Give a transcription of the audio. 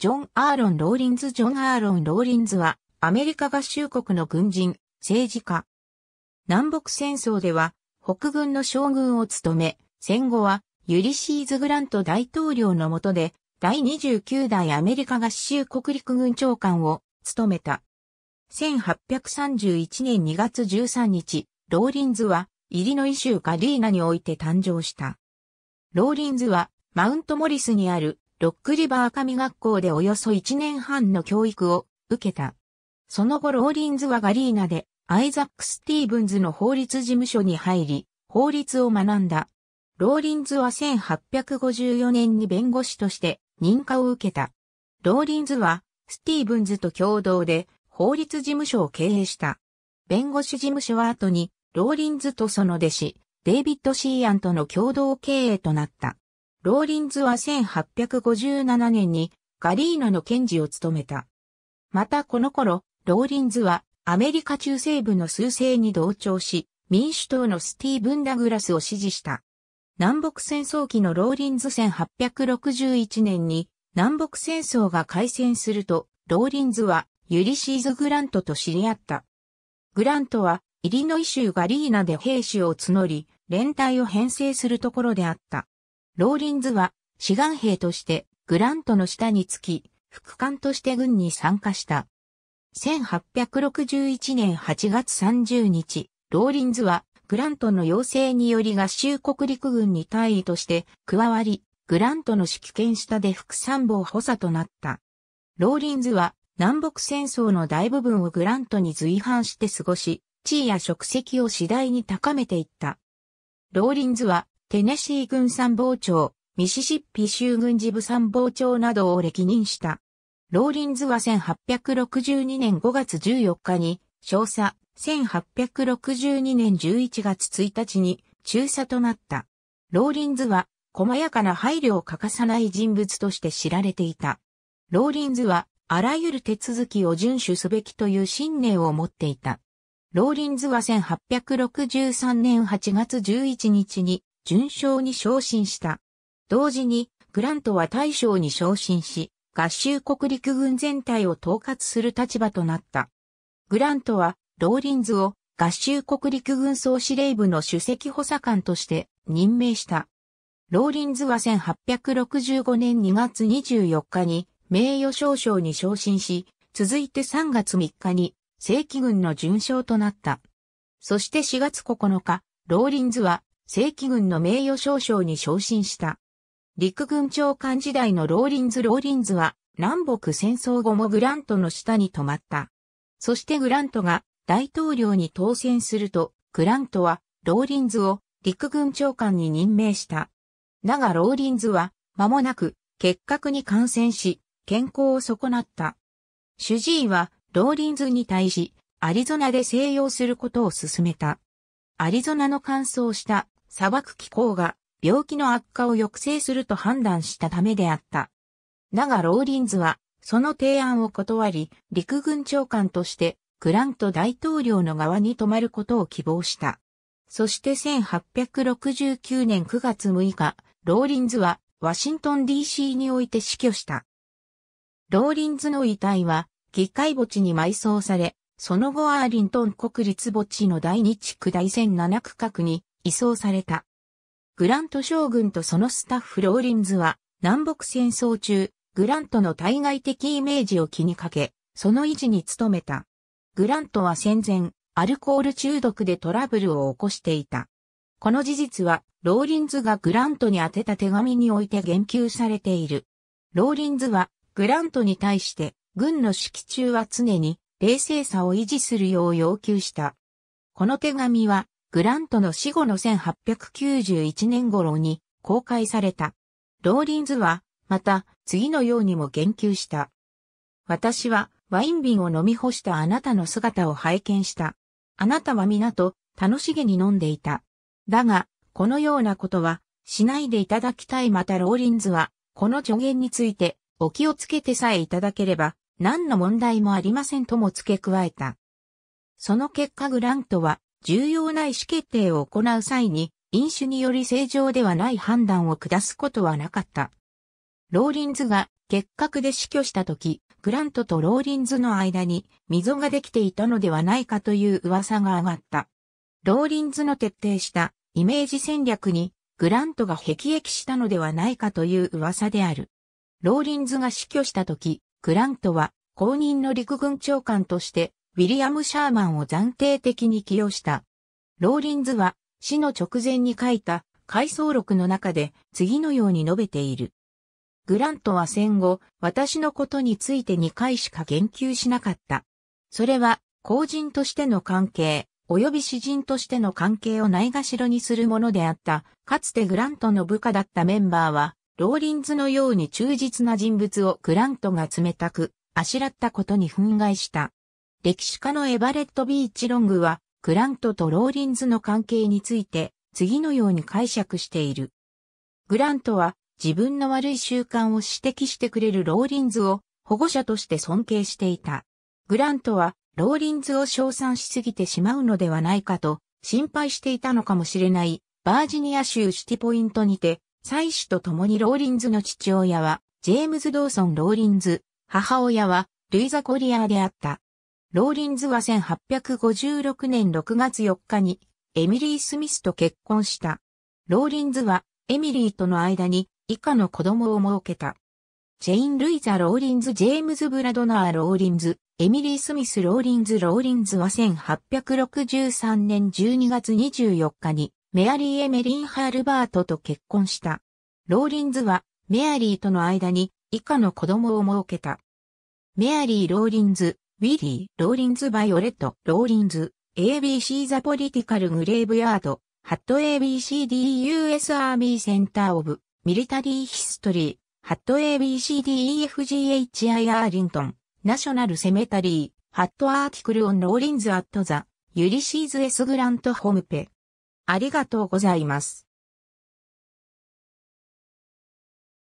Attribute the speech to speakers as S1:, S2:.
S1: ジョン・アーロン・ローリンズ・ジョン・アーロン・ローリンズは、アメリカ合衆国の軍人、政治家。南北戦争では、北軍の将軍を務め、戦後は、ユリシーズ・グラント大統領の下で、第29代アメリカ合衆国陸軍長官を務めた。1831年2月13日、ローリンズは、イリノイ州カリーナにおいて誕生した。ローリンズは、マウントモリスにあるロックリバー神学校でおよそ1年半の教育を受けた。その後ローリンズはガリーナでアイザック・スティーブンズの法律事務所に入り、法律を学んだ。ローリンズは1854年に弁護士として認可を受けた。ローリンズはスティーブンズと共同で法律事務所を経営した。弁護士事務所は後にローリンズとその弟子、デイビッド・シーアンとの共同経営となった。ローリンズは1857年にガリーナの検事を務めた。またこの頃、ローリンズはアメリカ中西部の数勢に同調し、民主党のスティーブン・ダグラスを支持した。南北戦争期のローリンズ1861年に南北戦争が開戦すると、ローリンズはユリシーズ・グラントと知り合った。グラントはイリノイ州ガリーナで兵士を募り、連隊を編成するところであった。ローリンズは志願兵としてグラントの下につき、副官として軍に参加した。1861年8月30日、ローリンズはグラントの要請により合衆国陸軍に大尉として加わり、グラントの指揮権下で副参謀補佐となった。ローリンズは南北戦争の大部分をグラントに随伴して過ごし、地位や職責を次第に高めていった。ローリンズはテネシー軍参謀長、ミシシッピ州軍事部参謀長などを歴任した。ローリンズは1862年5月14日に、少佐、1862年11月1日に中佐となった。ローリンズは、細やかな配慮を欠かさない人物として知られていた。ローリンズは、あらゆる手続きを遵守すべきという信念を持っていた。ローリンズは1863年8月11日に準将に昇進した。同時に、グラントは大将に昇進し、合衆国陸軍全体を統括する立場となった。グラントは、ローリンズを合衆国陸軍総司令部の主席補佐官として任命した。ローリンズは1865年2月24日に名誉少将に昇進し、続いて3月3日に正規軍の準将となった。そして4月9日、ローリンズは正規軍の名誉少将に昇進した。陸軍長官時代のローリンズ・ローリンズは南北戦争後もグラントの下に止まった。そしてグラントが大統領に当選すると、グラントはローリンズを陸軍長官に任命した。だがローリンズは間もなく結核に感染し、健康を損なった。主治医はローリンズに対し、アリゾナで静養することを勧めた。アリゾナの乾燥した砂漠気候が病気の悪化を抑制すると判断したためであった。だがローリンズは、その提案を断り、陸軍長官として、グラント大統領の側に泊まることを希望した。そして1869年9月6日、ローリンズはワシントン DC において死去した。ローリンズの遺体は議会墓地に埋葬され、その後アーリントン国立墓地の第二地区第1七7区画に移送された。グラント将軍とそのスタッフローリンズは南北戦争中、グラントの対外的イメージを気にかけ、その維持に努めた。グラントは戦前、アルコール中毒でトラブルを起こしていた。この事実は、ローリンズがグラントに宛てた手紙において言及されている。ローリンズは、グラントに対して、軍の指揮中は常に、冷静さを維持するよう要求した。この手紙は、グラントの死後の1891年頃に公開された。ローリンズは、また、次のようにも言及した。私は、ワイン瓶を飲み干したあなたの姿を拝見した。あなたは皆と楽しげに飲んでいた。だが、このようなことは、しないでいただきたいまたローリンズは、この助言について、お気をつけてさえいただければ、何の問題もありませんとも付け加えた。その結果グラントは、重要な意思決定を行う際に、飲酒により正常ではない判断を下すことはなかった。ローリンズが結核で死去した時、グラントとローリンズの間に溝ができていたのではないかという噂が上がった。ローリンズの徹底したイメージ戦略にグラントが辟易したのではないかという噂である。ローリンズが死去した時、グラントは公認の陸軍長官としてウィリアム・シャーマンを暫定的に起用した。ローリンズは死の直前に書いた回想録の中で次のように述べている。グラントは戦後、私のことについて2回しか言及しなかった。それは、公人としての関係、及び詩人としての関係をないがしろにするものであった。かつてグラントの部下だったメンバーは、ローリンズのように忠実な人物をグラントが冷たく、あしらったことに憤慨した。歴史家のエバレット・ビーチ・ロングは、グラントとローリンズの関係について、次のように解釈している。グラントは、自分の悪い習慣を指摘してくれるローリンズを、保護者として尊敬していた。グラントは、ローリンズを称賛しすぎてしまうのではないかと、心配していたのかもしれない、バージニア州シティポイントにて、妻子と共にローリンズの父親は、ジェームズ・ドーソン・ローリンズ、母親は、ルイザ・コリアーであった。ローリンズは1856年6月4日にエミリー・スミスと結婚した。ローリンズはエミリーとの間に以下の子供を設けた。ジェイン・ルイザ・ローリンズ・ジェームズ・ブラドナー・ローリンズ、エミリー・スミス・ローリンズ・ローリンズは1863年12月24日にメアリー・エメリン・ハルバートと結婚した。ローリンズはメアリーとの間に以下の子供を設けた。メアリー・ローリンズ、ウィリー・ローリンズ・バイオレット・ローリンズ、ABC ザ・ポリティカル・グレーブヤード、ハット ABCDUS アーセンター・オブ・ミリタリー・ヒストリー、ハット ABCDEFGHI アーリントン、ナショナル・セメタリー、ハットアーティクル・オン・ローリンズ・アット・ザ・ユリシーズ・エス・グラント・ホムペ。ありがとうございます。